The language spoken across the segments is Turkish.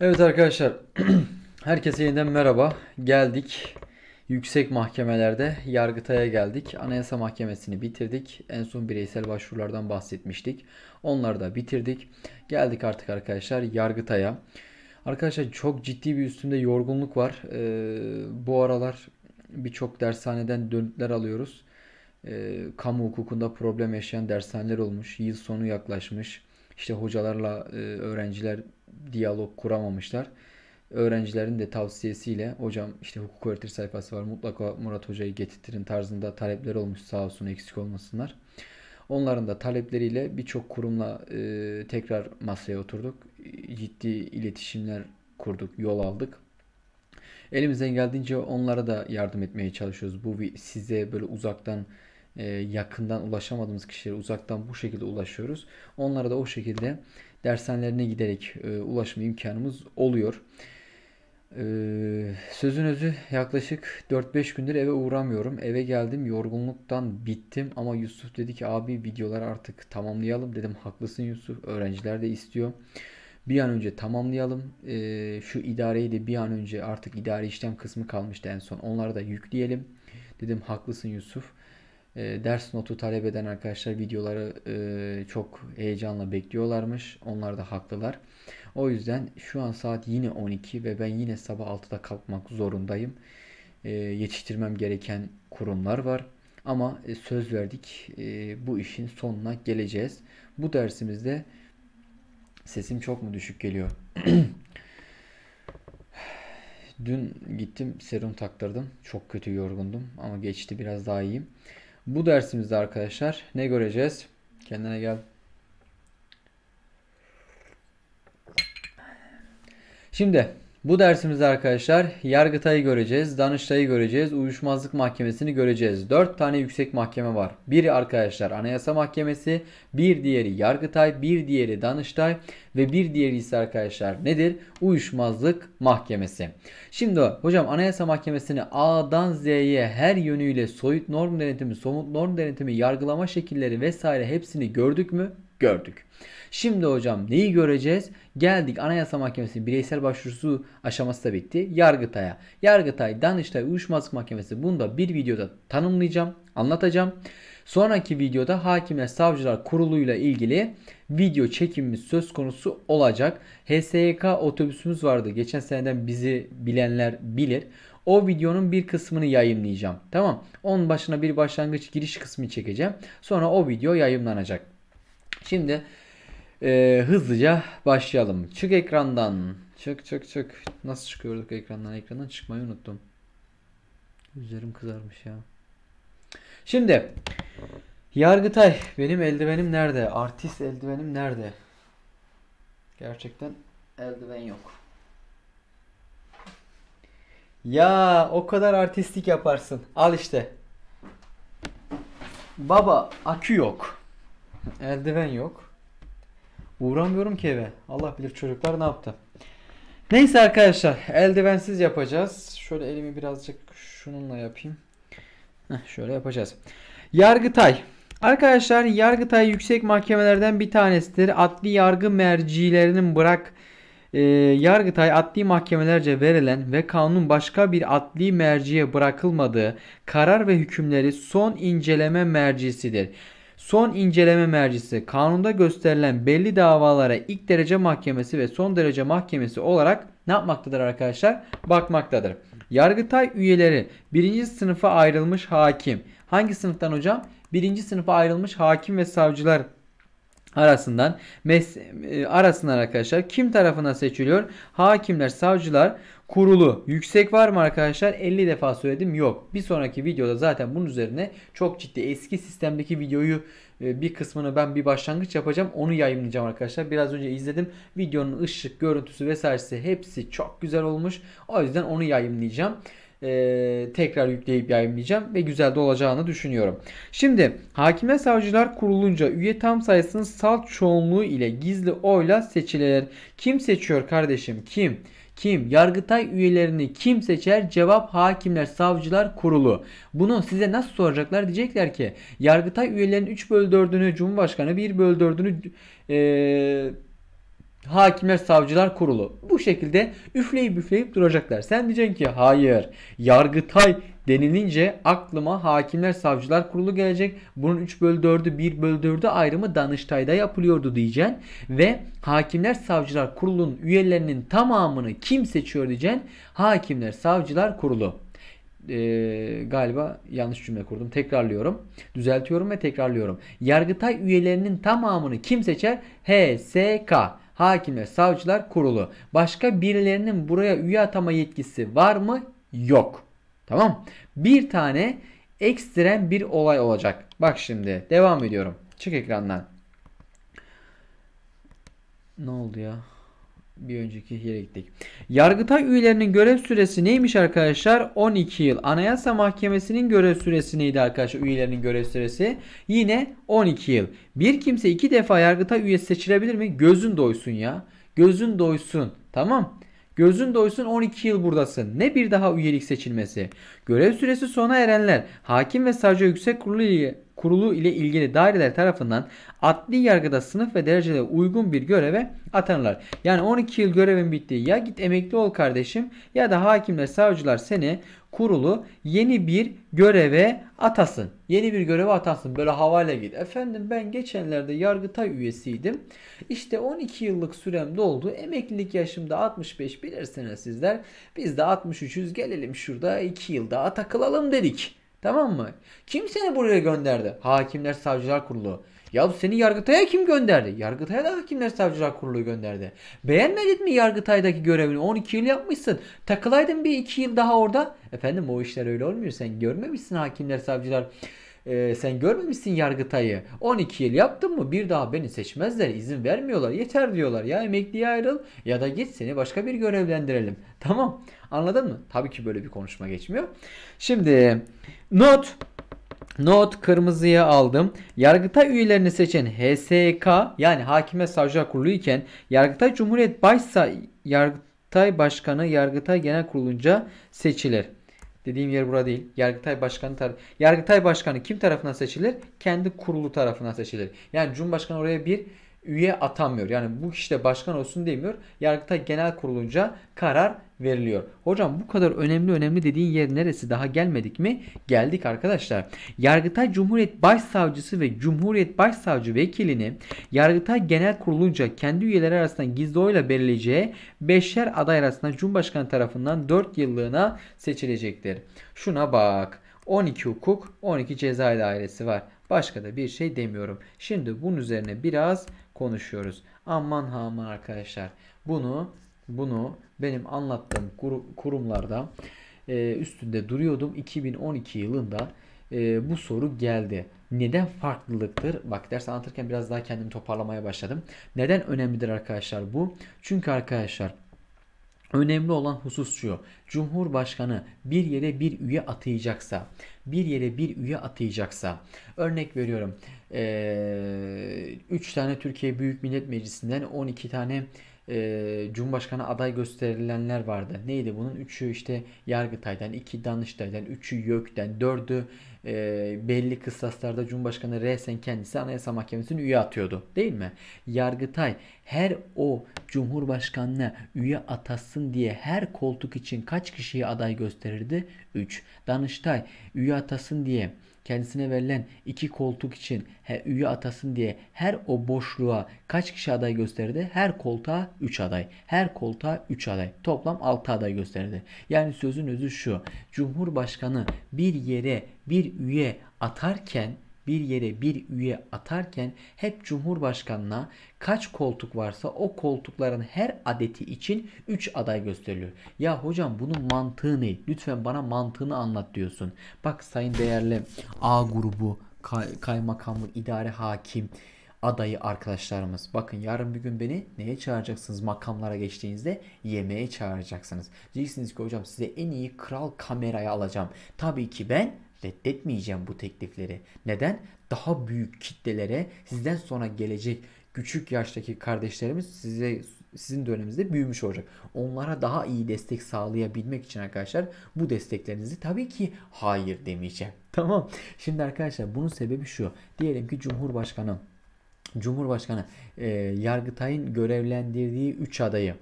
Evet arkadaşlar, herkese yeniden merhaba. Geldik. Yüksek mahkemelerde Yargıtay'a geldik. Anayasa Mahkemesi'ni bitirdik. En son bireysel başvurulardan bahsetmiştik. Onları da bitirdik. Geldik artık arkadaşlar Yargıtay'a. Arkadaşlar çok ciddi bir üstünde yorgunluk var. Ee, bu aralar birçok dershaneden dönütler alıyoruz. Ee, kamu hukukunda problem yaşayan dershaneler olmuş. Yıl sonu yaklaşmış. İşte hocalarla e, öğrenciler diyalog kuramamışlar. Öğrencilerin de tavsiyesiyle hocam işte hukuk öğretir sayfası var mutlaka Murat Hoca'yı getirtirin tarzında talepler olmuş sağ olsun eksik olmasınlar. Onların da talepleriyle birçok kurumla e, tekrar masaya oturduk. Ciddi iletişimler kurduk, yol aldık. Elimizden geldiğince onlara da yardım etmeye çalışıyoruz. Bu size böyle uzaktan e, yakından ulaşamadığımız kişilere uzaktan bu şekilde ulaşıyoruz. Onlara da o şekilde dershanelerine giderek e, ulaşma imkanımız oluyor. E, sözün özü yaklaşık 4-5 gündür eve uğramıyorum. Eve geldim yorgunluktan bittim ama Yusuf dedi ki abi videoları artık tamamlayalım dedim. Haklısın Yusuf öğrenciler de istiyor. Bir an önce tamamlayalım. E, şu idareyi de bir an önce artık idari işlem kısmı kalmıştı en son. Onları da yükleyelim. Dedim haklısın Yusuf e, ders notu talep eden arkadaşlar videoları e, çok heyecanla bekliyorlarmış. Onlar da haklılar. O yüzden şu an saat yine 12 ve ben yine sabah 6'da kalkmak zorundayım. E, yetiştirmem gereken kurumlar var. Ama e, söz verdik e, bu işin sonuna geleceğiz. Bu dersimizde sesim çok mu düşük geliyor? Dün gittim serum taktırdım. Çok kötü yorgundum ama geçti biraz daha iyiyim. Bu dersimizde arkadaşlar ne göreceğiz? Kendine gel. Şimdi bu dersimizde arkadaşlar Yargıtay'ı göreceğiz, Danıştay'ı göreceğiz, Uyuşmazlık Mahkemesi'ni göreceğiz. 4 tane yüksek mahkeme var. Biri arkadaşlar Anayasa Mahkemesi, bir diğeri Yargıtay, bir diğeri Danıştay ve bir diğeri ise arkadaşlar nedir? Uyuşmazlık Mahkemesi. Şimdi hocam Anayasa Mahkemesi'ni A'dan Z'ye her yönüyle soyut norm denetimi, somut norm denetimi, yargılama şekilleri vesaire hepsini gördük mü? gördük. Şimdi hocam neyi göreceğiz? Geldik Anayasa Mahkemesi bireysel başvurusu aşaması da bitti. Yargıtay'a. Yargıtay Danıştay Uyuşmazlık Mahkemesi bunu da bir videoda tanımlayacağım, anlatacağım. Sonraki videoda Hakimler Savcılar Kurulu'yla ilgili video çekimimiz söz konusu olacak. HSYK otobüsümüz vardı. Geçen seneden bizi bilenler bilir. O videonun bir kısmını yayınlayacağım. Tamam. Onun başına bir başlangıç giriş kısmı çekeceğim. Sonra o video yayınlanacak. Şimdi e, hızlıca başlayalım. Çık ekrandan. Çık çık çık. Nasıl çıkıyorduk ekrandan? Ekrandan çıkmayı unuttum. Üzerim kızarmış ya. Şimdi Yargıtay benim eldivenim nerede? Artist eldivenim nerede? Gerçekten eldiven yok. Ya o kadar artistik yaparsın. Al işte. Baba akü yok. Eldiven yok. Uğramıyorum ki eve. Allah bilir çocuklar ne yaptı. Neyse arkadaşlar eldivensiz yapacağız. Şöyle elimi birazcık şununla yapayım. Heh, şöyle yapacağız. Yargıtay. Arkadaşlar Yargıtay yüksek mahkemelerden bir tanesidir. Adli yargı mercilerinin bırak e, Yargıtay adli mahkemelerce verilen ve kanun başka bir adli merciye bırakılmadığı karar ve hükümleri son inceleme mercisidir. Son inceleme mercisi kanunda gösterilen belli davalara ilk derece mahkemesi ve son derece mahkemesi olarak ne yapmaktadır arkadaşlar? Bakmaktadır. Yargıtay üyeleri birinci sınıfa ayrılmış hakim. Hangi sınıftan hocam? Birinci sınıfa ayrılmış hakim ve savcılar arasından mes e, arasından arkadaşlar kim tarafına seçiliyor? Hakimler, savcılar kurulu yüksek var mı arkadaşlar? 50 defa söyledim yok. Bir sonraki videoda zaten bunun üzerine çok ciddi eski sistemdeki videoyu e, bir kısmını ben bir başlangıç yapacağım. Onu yayınlayacağım arkadaşlar. Biraz önce izledim. Videonun ışık, görüntüsü vesairesi hepsi çok güzel olmuş. O yüzden onu yayınlayacağım ee, tekrar yükleyip yayınlayacağım ve güzel de olacağını düşünüyorum. Şimdi Hakimler Savcılar Kurulunca üye tam sayısının salt çoğunluğu ile gizli oyla seçilir. Kim seçiyor kardeşim? Kim? Kim? Yargıtay üyelerini kim seçer? Cevap hakimler, savcılar kurulu. Bunu size nasıl soracaklar? Diyecekler ki Yargıtay üyelerinin 3 bölü 4'ünü Cumhurbaşkanı 1 bölü 4'ünü ee, Hakimler Savcılar Kurulu. Bu şekilde üfleyip üfleyip duracaklar. Sen diyeceksin ki hayır Yargıtay denilince aklıma Hakimler Savcılar Kurulu gelecek. Bunun 3 bölü 4'ü 1 bölü 4'ü ayrımı Danıştay'da yapılıyordu diyeceksin. Ve Hakimler Savcılar Kurulu'nun üyelerinin tamamını kim seçiyor diyeceksin. Hakimler Savcılar Kurulu. Ee, galiba yanlış cümle kurdum. Tekrarlıyorum. Düzeltiyorum ve tekrarlıyorum. Yargıtay üyelerinin tamamını kim seçer? HSK. Hakimler Savcılar Kurulu. Başka birilerinin buraya üye atama yetkisi var mı? Yok. Tamam. Bir tane ekstrem bir olay olacak. Bak şimdi devam ediyorum. Çık ekrandan. Ne oldu ya? Bir önceki yere gittik. Yargıtay üyelerinin görev süresi neymiş arkadaşlar? 12 yıl. Anayasa Mahkemesi'nin görev süresi neydi arkadaşlar? Üyelerinin görev süresi yine 12 yıl. Bir kimse iki defa Yargıtay üyesi seçilebilir mi? Gözün doysun ya. Gözün doysun. Tamam. Gözün doysun 12 yıl buradasın. Ne bir daha üyelik seçilmesi. Görev süresi sona erenler hakim ve savcı yüksek kurulu Kurulu ile ilgili daireler tarafından adli yargıda sınıf ve derecelere uygun bir göreve atanırlar. Yani 12 yıl görevin bittiği ya git emekli ol kardeşim ya da hakimler savcılar seni kurulu yeni bir göreve atasın. Yeni bir göreve atasın. Böyle havale git. Efendim ben geçenlerde yargıta üyesiydim. İşte 12 yıllık sürem doldu. Emeklilik yaşımda 65 bilirsiniz sizler. Biz de 63'üz gelelim şurada 2 yılda takılalım dedik. Tamam mı? Kim seni buraya gönderdi? Hakimler Savcılar Kurulu. Ya seni Yargıtay'a kim gönderdi? Yargıtay'a da Hakimler Savcılar Kurulu gönderdi. Beğenmedin mi Yargıtay'daki görevini? 12 yıl yapmışsın. Takılaydın bir 2 yıl daha orada. Efendim o işler öyle olmuyor. Sen görmemişsin Hakimler Savcılar e, sen görmemişsin Yargıtay'ı. 12 yıl yaptın mı bir daha beni seçmezler izin vermiyorlar yeter diyorlar ya emekliye ayrıl ya da git seni başka bir görevlendirelim. Tamam anladın mı? Tabii ki böyle bir konuşma geçmiyor. Şimdi not Not kırmızıya aldım. Yargıtay üyelerini seçen HSK yani Hakime savcı Kurulu iken Yargıtay Cumhuriyet Başsa Yargıtay Başkanı Yargıtay Genel Kurulu'nca seçilir. Dediğim yer burada değil. Yargıtay Başkanı tar Yargıtay Başkanı kim tarafından seçilir? Kendi kurulu tarafından seçilir. Yani Cumhurbaşkanı oraya bir üye atamıyor. Yani bu kişi de başkan olsun demiyor. Yargıtay Genel Kurulu'nca karar veriliyor. Hocam bu kadar önemli önemli dediğin yer neresi? Daha gelmedik mi? Geldik arkadaşlar. Yargıtay Cumhuriyet Başsavcısı ve Cumhuriyet Başsavcı Vekilini Yargıtay Genel Kurulu'nca kendi üyeleri arasında gizli oyla belirleyeceği beşer aday arasında Cumhurbaşkanı tarafından 4 yıllığına seçilecektir. Şuna bak. 12 hukuk, 12 ceza dairesi var. Başka da bir şey demiyorum. Şimdi bunun üzerine biraz konuşuyoruz. Aman ha aman arkadaşlar. Bunu bunu benim anlattığım kurumlarda e, üstünde duruyordum. 2012 yılında e, bu soru geldi. Neden farklılıktır? Bak ders anlatırken biraz daha kendimi toparlamaya başladım. Neden önemlidir arkadaşlar bu? Çünkü arkadaşlar Önemli olan husus şu. Cumhurbaşkanı bir yere bir üye atayacaksa, bir yere bir üye atayacaksa, örnek veriyorum 3 e, tane Türkiye Büyük Millet Meclisi'nden 12 tane e, Cumhurbaşkanı aday gösterilenler vardı. Neydi bunun? Üçü işte Yargıtay'dan, iki Danıştay'dan, üçü YÖK'ten, dördü e, belli kıstaslarda Cumhurbaşkanı resen kendisi Anayasa Mahkemesi'nin üye atıyordu. Değil mi? Yargıtay her o Cumhurbaşkanına üye atasın diye her koltuk için kaç kişiyi aday gösterirdi? 3. Danıştay üye atasın diye kendisine verilen iki koltuk için he, üye atasın diye her o boşluğa kaç kişi aday gösterdi? Her koltuğa 3 aday. Her koltuğa 3 aday. Toplam 6 aday gösterdi. Yani sözün özü şu. Cumhurbaşkanı bir yere bir üye atarken bir yere bir üye atarken hep Cumhurbaşkanına kaç koltuk varsa o koltukların her adeti için 3 aday gösteriliyor. Ya hocam bunun mantığı ne? Lütfen bana mantığını anlat diyorsun. Bak sayın değerli A grubu kay- kaymakamlık idare hakim adayı arkadaşlarımız. Bakın yarın bir gün beni neye çağıracaksınız makamlara geçtiğinizde? Yemeğe çağıracaksınız. Diyeceksiniz ki hocam size en iyi kral kamerayı alacağım. Tabii ki ben reddetmeyeceğim bu teklifleri. Neden? Daha büyük kitlelere sizden sonra gelecek küçük yaştaki kardeşlerimiz size sizin döneminizde büyümüş olacak. Onlara daha iyi destek sağlayabilmek için arkadaşlar bu desteklerinizi tabii ki hayır demeyeceğim. Tamam. Şimdi arkadaşlar bunun sebebi şu. Diyelim ki Cumhurbaşkanı Cumhurbaşkanı e, Yargıtay'ın görevlendirdiği 3 adayı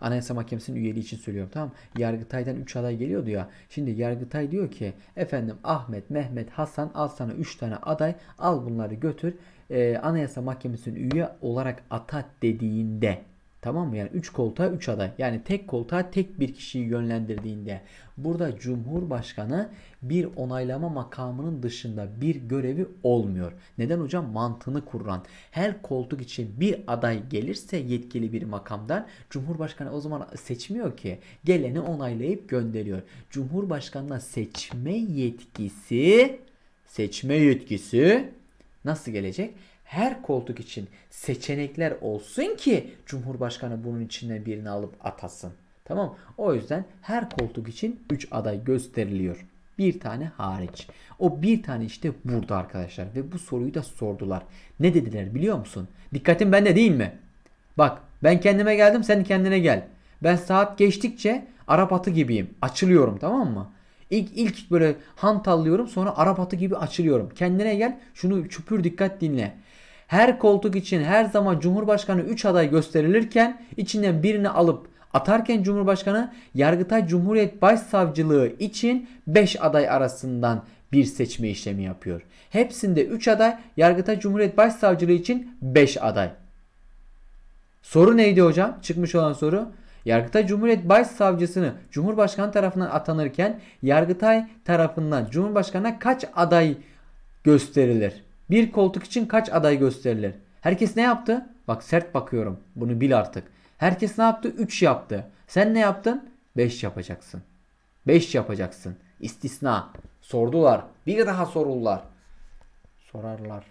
Anayasa Mahkemesi'nin üyeliği için söylüyorum tamam Yargıtay'dan 3 aday geliyordu ya. Şimdi Yargıtay diyor ki efendim Ahmet, Mehmet, Hasan al sana 3 tane aday al bunları götür. Ee, Anayasa Mahkemesi'nin üye olarak ata dediğinde Tamam mı? Yani 3 koltuğa 3 aday. Yani tek koltuğa tek bir kişiyi yönlendirdiğinde burada Cumhurbaşkanı bir onaylama makamının dışında bir görevi olmuyor. Neden hocam? Mantığını kuran. Her koltuk için bir aday gelirse yetkili bir makamdan Cumhurbaşkanı o zaman seçmiyor ki. Geleni onaylayıp gönderiyor. Cumhurbaşkanına seçme yetkisi seçme yetkisi nasıl gelecek? her koltuk için seçenekler olsun ki Cumhurbaşkanı bunun içinden birini alıp atasın. Tamam o yüzden her koltuk için 3 aday gösteriliyor. Bir tane hariç. O bir tane işte burada arkadaşlar ve bu soruyu da sordular. Ne dediler biliyor musun? Dikkatin bende değil mi? Bak ben kendime geldim sen kendine gel. Ben saat geçtikçe Arap atı gibiyim. Açılıyorum tamam mı? İlk, ilk böyle hantallıyorum sonra Arap atı gibi açılıyorum. Kendine gel şunu çüpür dikkat dinle her koltuk için her zaman Cumhurbaşkanı 3 aday gösterilirken içinden birini alıp atarken Cumhurbaşkanı Yargıtay Cumhuriyet Başsavcılığı için 5 aday arasından bir seçme işlemi yapıyor. Hepsinde 3 aday, Yargıtay Cumhuriyet Başsavcılığı için 5 aday. Soru neydi hocam? Çıkmış olan soru. Yargıtay Cumhuriyet Başsavcısını Cumhurbaşkanı tarafından atanırken Yargıtay tarafından Cumhurbaşkanına kaç aday gösterilir? Bir koltuk için kaç aday gösterilir? Herkes ne yaptı? Bak sert bakıyorum. Bunu bil artık. Herkes ne yaptı? 3 yaptı. Sen ne yaptın? 5 yapacaksın. 5 yapacaksın. İstisna. Sordular. Bir daha sorurlar. Sorarlar.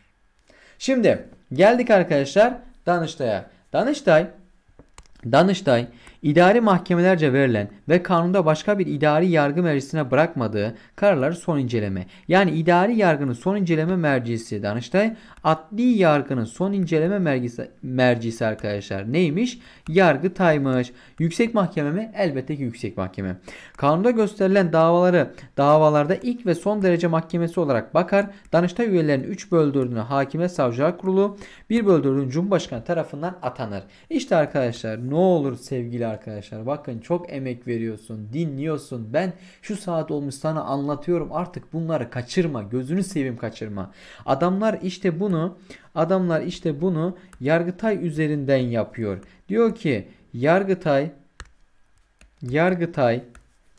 Şimdi geldik arkadaşlar Danıştay'a. Danıştay Danıştay İdari mahkemelerce verilen ve kanunda başka bir idari yargı meclisine bırakmadığı kararlar son inceleme. Yani idari yargının son inceleme mercisi Danıştay, adli yargının son inceleme mercisi, mercisi arkadaşlar neymiş? yargı taymış, Yüksek mahkeme mi? Elbette ki yüksek mahkeme. Kanunda gösterilen davaları davalarda ilk ve son derece mahkemesi olarak bakar. Danıştay üyelerinin 3 böldürdüğünü hakime savcılar kurulu, 1 böldürdüğünü Cumhurbaşkanı tarafından atanır. İşte arkadaşlar ne olur sevgili arkadaşlar. Bakın çok emek veriyorsun, dinliyorsun. Ben şu saat olmuş sana anlatıyorum. Artık bunları kaçırma. Gözünü sevim kaçırma. Adamlar işte bunu, adamlar işte bunu Yargıtay üzerinden yapıyor. Diyor ki Yargıtay Yargıtay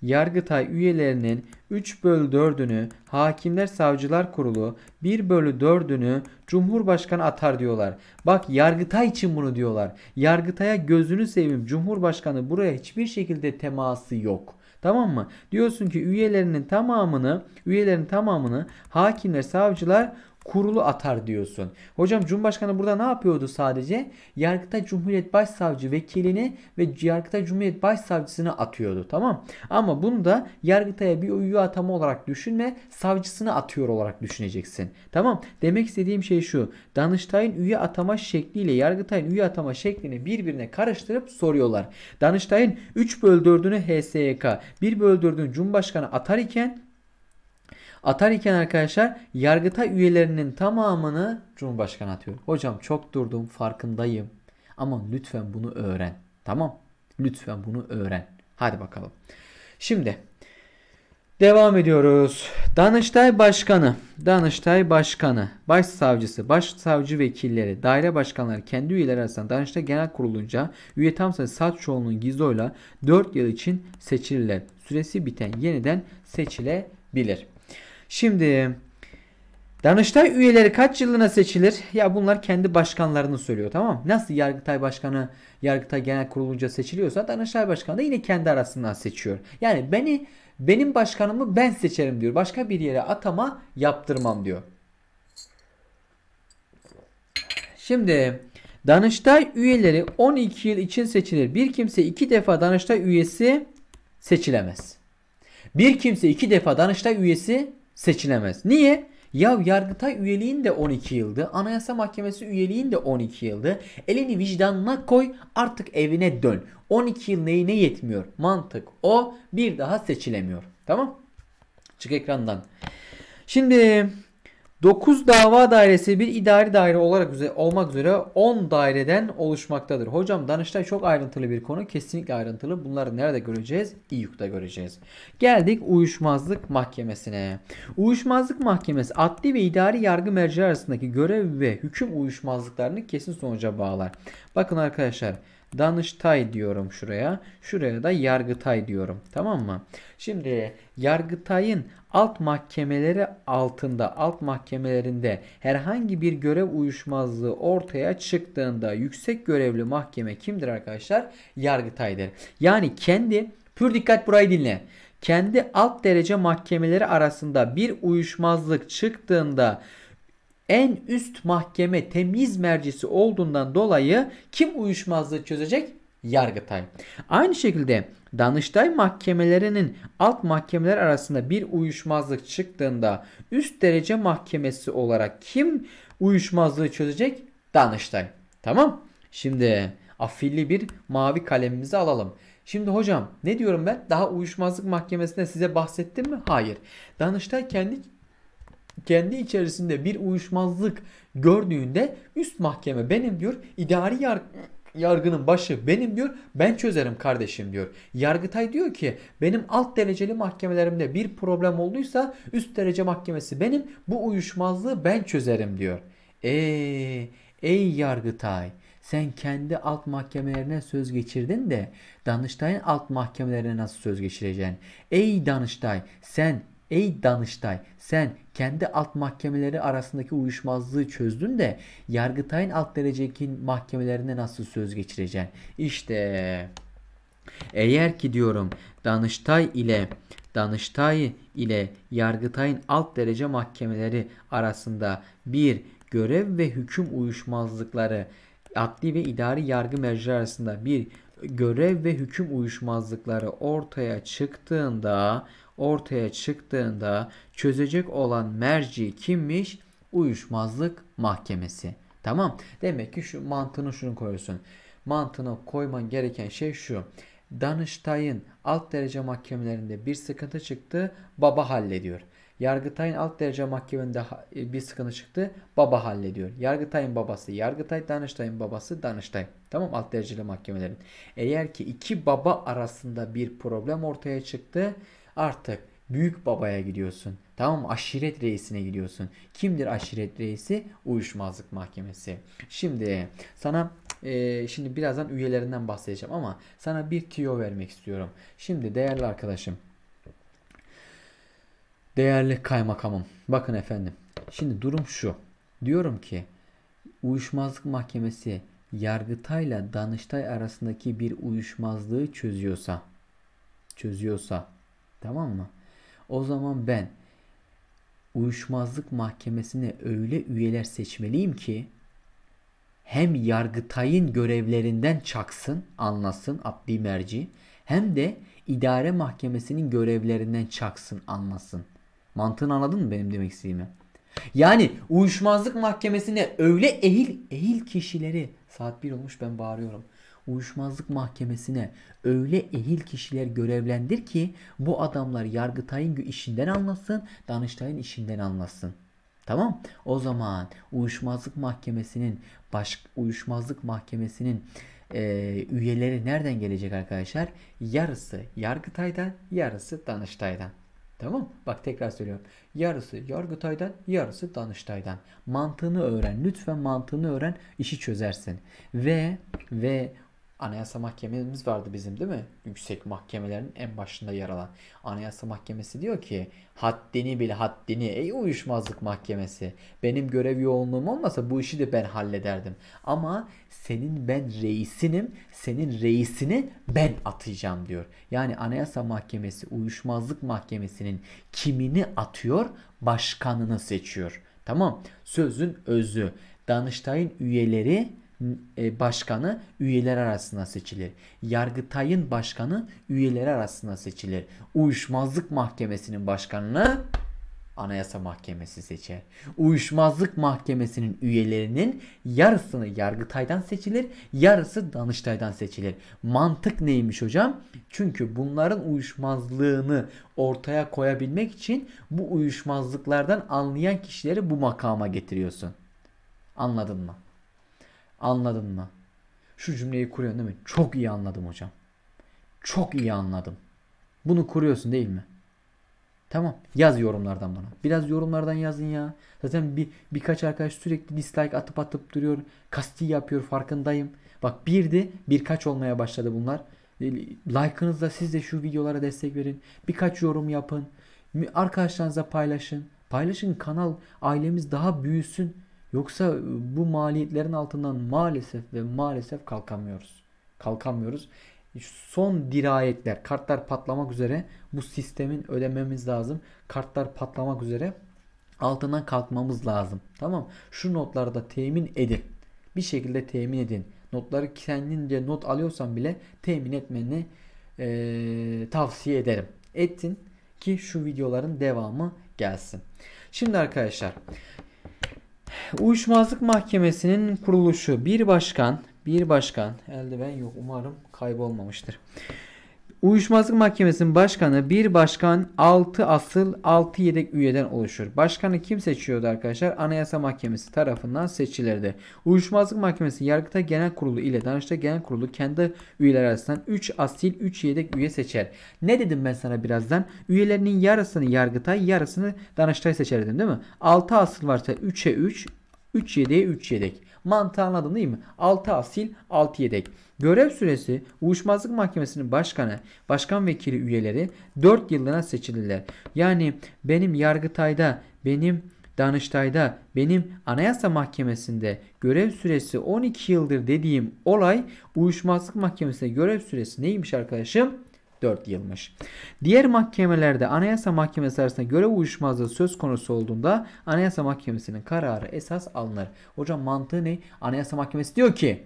Yargıtay üyelerinin 3 bölü 4'ünü Hakimler Savcılar Kurulu 1 bölü 4'ünü Cumhurbaşkanı atar diyorlar. Bak Yargıtay için bunu diyorlar. Yargıtay'a gözünü sevim Cumhurbaşkanı buraya hiçbir şekilde teması yok. Tamam mı? Diyorsun ki üyelerinin tamamını, üyelerin tamamını hakimler, savcılar kurulu atar diyorsun. Hocam Cumhurbaşkanı burada ne yapıyordu sadece? Yargıtay Cumhuriyet Başsavcı vekilini ve Yargıtay Cumhuriyet Başsavcısını atıyordu tamam. Ama bunu da Yargıtay'a bir üye atama olarak düşünme savcısını atıyor olarak düşüneceksin. Tamam demek istediğim şey şu. Danıştay'ın üye atama şekliyle Yargıtay'ın üye atama şeklini birbirine karıştırıp soruyorlar. Danıştay'ın 3 bölü 4'ünü HSYK 1 bölü 4'ünü Cumhurbaşkanı atar iken Atarken arkadaşlar yargıta üyelerinin tamamını Cumhurbaşkanı atıyor. Hocam çok durdum farkındayım ama lütfen bunu öğren. Tamam lütfen bunu öğren. Hadi bakalım. Şimdi devam ediyoruz. Danıştay Başkanı, Danıştay Başkanı, Başsavcısı, Başsavcı Vekilleri, Daire Başkanları kendi üyeleri arasında Danıştay Genel Kurulunca üye tam sayısı saat çoğunluğun gizoyla 4 yıl için seçilirler. Süresi biten yeniden seçilebilir. Şimdi Danıştay üyeleri kaç yılına seçilir? Ya bunlar kendi başkanlarını söylüyor tamam mı? Nasıl Yargıtay Başkanı Yargıtay Genel Kurulunca seçiliyorsa Danıştay Başkanı da yine kendi arasından seçiyor. Yani beni benim başkanımı ben seçerim diyor. Başka bir yere atama yaptırmam diyor. Şimdi Danıştay üyeleri 12 yıl için seçilir. Bir kimse iki defa Danıştay üyesi seçilemez. Bir kimse iki defa Danıştay üyesi seçilemez. Niye? Ya Yargıtay üyeliğin de 12 yıldı. Anayasa Mahkemesi üyeliğin de 12 yıldı. Elini vicdanına koy artık evine dön. 12 yıl neyine yetmiyor? Mantık o bir daha seçilemiyor. Tamam? Çık ekrandan. Şimdi 9 dava dairesi bir idari daire olarak üzere, olmak üzere 10 daireden oluşmaktadır. Hocam Danıştay çok ayrıntılı bir konu. Kesinlikle ayrıntılı. Bunları nerede göreceğiz? İYUK'ta göreceğiz. Geldik uyuşmazlık mahkemesine. Uyuşmazlık mahkemesi adli ve idari yargı merci arasındaki görev ve hüküm uyuşmazlıklarını kesin sonuca bağlar. Bakın arkadaşlar Danıştay diyorum şuraya. Şuraya da Yargıtay diyorum. Tamam mı? Şimdi Yargıtay'ın alt mahkemeleri altında, alt mahkemelerinde herhangi bir görev uyuşmazlığı ortaya çıktığında yüksek görevli mahkeme kimdir arkadaşlar? Yargıtay'dır. Yani kendi, pür dikkat burayı dinle kendi alt derece mahkemeleri arasında bir uyuşmazlık çıktığında en üst mahkeme temiz mercisi olduğundan dolayı kim uyuşmazlığı çözecek? Yargıtay. Aynı şekilde Danıştay mahkemelerinin alt mahkemeler arasında bir uyuşmazlık çıktığında üst derece mahkemesi olarak kim uyuşmazlığı çözecek? Danıştay. Tamam. Şimdi afilli bir mavi kalemimizi alalım. Şimdi hocam ne diyorum ben? Daha uyuşmazlık mahkemesinden size bahsettim mi? Hayır. Danıştay kendi kendi içerisinde bir uyuşmazlık gördüğünde üst mahkeme benim diyor idari yar yargının başı benim diyor. Ben çözerim kardeşim diyor. Yargıtay diyor ki benim alt dereceli mahkemelerimde bir problem olduysa üst derece mahkemesi benim. Bu uyuşmazlığı ben çözerim diyor. Eee ey Yargıtay sen kendi alt mahkemelerine söz geçirdin de Danıştay'ın alt mahkemelerine nasıl söz geçireceksin? Ey Danıştay sen Ey Danıştay sen kendi alt mahkemeleri arasındaki uyuşmazlığı çözdün de Yargıtay'ın alt dereceki mahkemelerine nasıl söz geçireceksin? İşte eğer ki diyorum Danıştay ile Danıştay ile Yargıtay'ın alt derece mahkemeleri arasında bir görev ve hüküm uyuşmazlıkları adli ve idari yargı mercileri arasında bir görev ve hüküm uyuşmazlıkları ortaya çıktığında ortaya çıktığında çözecek olan merci kimmiş? Uyuşmazlık mahkemesi. Tamam. Demek ki şu mantığını şunu koyuyorsun. Mantığına koyman gereken şey şu. Danıştay'ın alt derece mahkemelerinde bir sıkıntı çıktı, baba hallediyor. Yargıtay'ın alt derece mahkeminde e, bir sıkıntı çıktı, baba hallediyor. Yargıtay'ın babası, Yargıtay, Danıştay'ın babası, Danıştay. Tamam alt dereceli mahkemelerin. Eğer ki iki baba arasında bir problem ortaya çıktı, artık büyük babaya gidiyorsun. Tamam mı? Aşiret reisine gidiyorsun. Kimdir aşiret reisi? Uyuşmazlık mahkemesi. Şimdi sana e, şimdi birazdan üyelerinden bahsedeceğim ama sana bir tüyo vermek istiyorum. Şimdi değerli arkadaşım. Değerli kaymakamım. Bakın efendim. Şimdi durum şu. Diyorum ki uyuşmazlık mahkemesi Yargıtay'la Danıştay arasındaki bir uyuşmazlığı çözüyorsa çözüyorsa Tamam mı? O zaman ben uyuşmazlık mahkemesine öyle üyeler seçmeliyim ki hem yargıtayın görevlerinden çaksın, anlasın adli merci hem de idare mahkemesinin görevlerinden çaksın, anlasın. Mantığını anladın mı benim demek istediğimi? Yani uyuşmazlık mahkemesine öyle ehil ehil kişileri saat 1 olmuş ben bağırıyorum uyuşmazlık mahkemesine öyle ehil kişiler görevlendir ki bu adamlar Yargıtay'ın işinden anlasın, Danıştay'ın işinden anlasın. Tamam? O zaman uyuşmazlık mahkemesinin baş uyuşmazlık mahkemesinin e, üyeleri nereden gelecek arkadaşlar? Yarısı Yargıtay'dan, yarısı Danıştay'dan. Tamam? Bak tekrar söylüyorum. Yarısı Yargıtay'dan, yarısı Danıştay'dan. Mantığını öğren. Lütfen mantığını öğren. işi çözersin. Ve ve Anayasa Mahkememiz vardı bizim değil mi? Yüksek mahkemelerin en başında yer alan. Anayasa Mahkemesi diyor ki haddini bil haddini ey uyuşmazlık mahkemesi. Benim görev yoğunluğum olmasa bu işi de ben hallederdim. Ama senin ben reisinim senin reisini ben atayacağım diyor. Yani Anayasa Mahkemesi uyuşmazlık mahkemesinin kimini atıyor başkanını seçiyor. Tamam sözün özü. Danıştay'ın üyeleri e, başkanı üyeler arasında seçilir. Yargıtay'ın başkanı üyeler arasında seçilir. Uyuşmazlık Mahkemesi'nin başkanını Anayasa Mahkemesi seçer. Uyuşmazlık Mahkemesi'nin üyelerinin yarısını Yargıtay'dan seçilir, yarısı Danıştay'dan seçilir. Mantık neymiş hocam? Çünkü bunların uyuşmazlığını ortaya koyabilmek için bu uyuşmazlıklardan anlayan kişileri bu makama getiriyorsun. Anladın mı? Anladın mı? Şu cümleyi kuruyorsun değil mi? Çok iyi anladım hocam. Çok iyi anladım. Bunu kuruyorsun değil mi? Tamam. Yaz yorumlardan bana. Biraz yorumlardan yazın ya. Zaten bir birkaç arkadaş sürekli dislike atıp atıp duruyor. Kasti yapıyor farkındayım. Bak bir de birkaç olmaya başladı bunlar. E, Like'ınızla siz de şu videolara destek verin. Birkaç yorum yapın. Arkadaşlarınıza paylaşın. Paylaşın kanal ailemiz daha büyüsün. Yoksa e, bu maliyetlerin altından maalesef ve maalesef kalkamıyoruz. Kalkamıyoruz. E, son dirayetler, kartlar patlamak üzere bu sistemin ödememiz lazım. Kartlar patlamak üzere altından kalkmamız lazım. Tamam? Şu notlarda temin edin. Bir şekilde temin edin. Notları kendince not alıyorsan bile temin etmeni e, tavsiye ederim. Ettin ki şu videoların devamı gelsin. Şimdi arkadaşlar Uyuşmazlık Mahkemesi'nin kuruluşu. Bir başkan, bir başkan eldiven yok umarım kaybolmamıştır. Uyuşmazlık Mahkemesi'nin başkanı bir başkan 6 asıl 6 yedek üyeden oluşur. Başkanı kim seçiyordu arkadaşlar? Anayasa Mahkemesi tarafından seçilirdi. Uyuşmazlık Mahkemesi Yargıta Genel Kurulu ile Danıştay Genel Kurulu kendi üyeler arasından 3 asil 3 yedek üye seçer. Ne dedim ben sana birazdan? Üyelerinin yarısını Yargıtay yarısını Danıştay seçer dedim değil mi? 6 asıl varsa 3'e 3 3 yedeğe 3 yedek. Mantığı anladın değil mi? 6 asil 6 yedek. Görev süresi Uyuşmazlık Mahkemesi'nin başkanı, başkan vekili üyeleri 4 yıllığına seçilirler. Yani benim Yargıtay'da, benim Danıştay'da benim Anayasa Mahkemesi'nde görev süresi 12 yıldır dediğim olay Uyuşmazlık Mahkemesi'nde görev süresi neymiş arkadaşım? 4 yılmış. Diğer mahkemelerde Anayasa Mahkemesi arasında görev uyuşmazlığı söz konusu olduğunda Anayasa Mahkemesi'nin kararı esas alınır. Hocam mantığı ne? Anayasa Mahkemesi diyor ki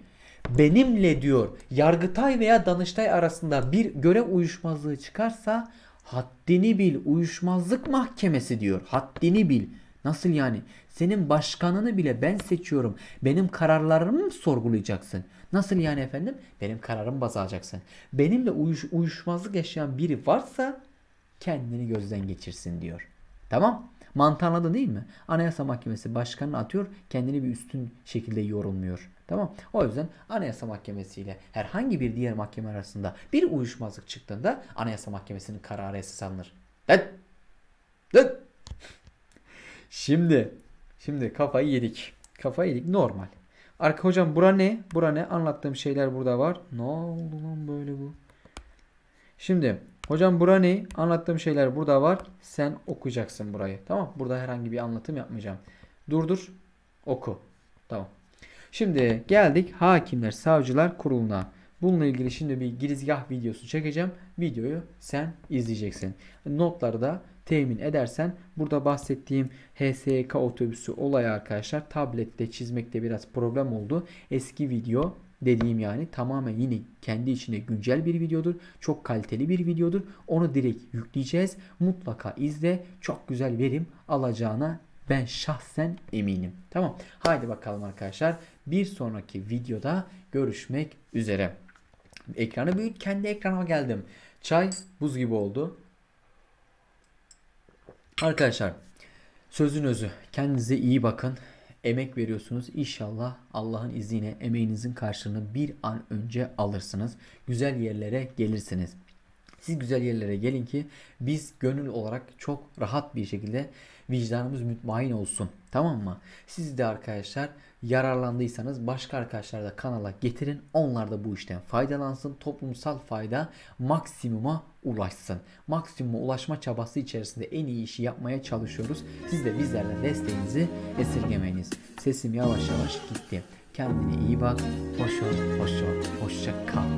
benimle diyor Yargıtay veya Danıştay arasında bir görev uyuşmazlığı çıkarsa haddini bil uyuşmazlık mahkemesi diyor. Haddini bil. Nasıl yani? Senin başkanını bile ben seçiyorum. Benim kararlarımı mı sorgulayacaksın? Nasıl yani efendim? Benim kararımı baz alacaksın. Benimle uyuş, uyuşmazlık yaşayan biri varsa kendini gözden geçirsin diyor. Tamam? Mantığı anladın değil mi? Anayasa Mahkemesi başkanını atıyor, kendini bir üstün şekilde yorulmuyor. Tamam? O yüzden Anayasa Mahkemesi ile herhangi bir diğer mahkeme arasında bir uyuşmazlık çıktığında Anayasa Mahkemesi'nin kararı esas alınır. Lan! Lan! Şimdi şimdi kafayı yedik. Kafayı yedik normal. Arka hocam bura ne? Bura ne? Anlattığım şeyler burada var. Ne oldu lan böyle bu? Şimdi hocam bura ne? Anlattığım şeyler burada var. Sen okuyacaksın burayı. Tamam. Burada herhangi bir anlatım yapmayacağım. Durdur. Oku. Tamam. Şimdi geldik Hakimler Savcılar Kurulu'na. Bununla ilgili şimdi bir girizgah videosu çekeceğim. Videoyu sen izleyeceksin. Notları da temin edersen burada bahsettiğim HSYK otobüsü olayı arkadaşlar tablette çizmekte biraz problem oldu. Eski video dediğim yani tamamen yine kendi içinde güncel bir videodur. Çok kaliteli bir videodur. Onu direkt yükleyeceğiz. Mutlaka izle. Çok güzel verim alacağına ben şahsen eminim. Tamam. Haydi bakalım arkadaşlar. Bir sonraki videoda görüşmek üzere. Ekranı büyük Kendi ekranıma geldim. Çay buz gibi oldu. Arkadaşlar sözün özü kendinize iyi bakın. Emek veriyorsunuz. İnşallah Allah'ın izniyle emeğinizin karşılığını bir an önce alırsınız. Güzel yerlere gelirsiniz. Siz güzel yerlere gelin ki biz gönül olarak çok rahat bir şekilde vicdanımız mütmain olsun. Tamam mı? Siz de arkadaşlar yararlandıysanız başka arkadaşlar da kanala getirin. Onlar da bu işten faydalansın. Toplumsal fayda maksimuma ulaşsın. Maksimuma ulaşma çabası içerisinde en iyi işi yapmaya çalışıyoruz. Siz de bizlerle desteğinizi esirgemeyiniz. Sesim yavaş yavaş gitti. Kendine iyi bak. Hoş ol, hoş ol, hoşça kal.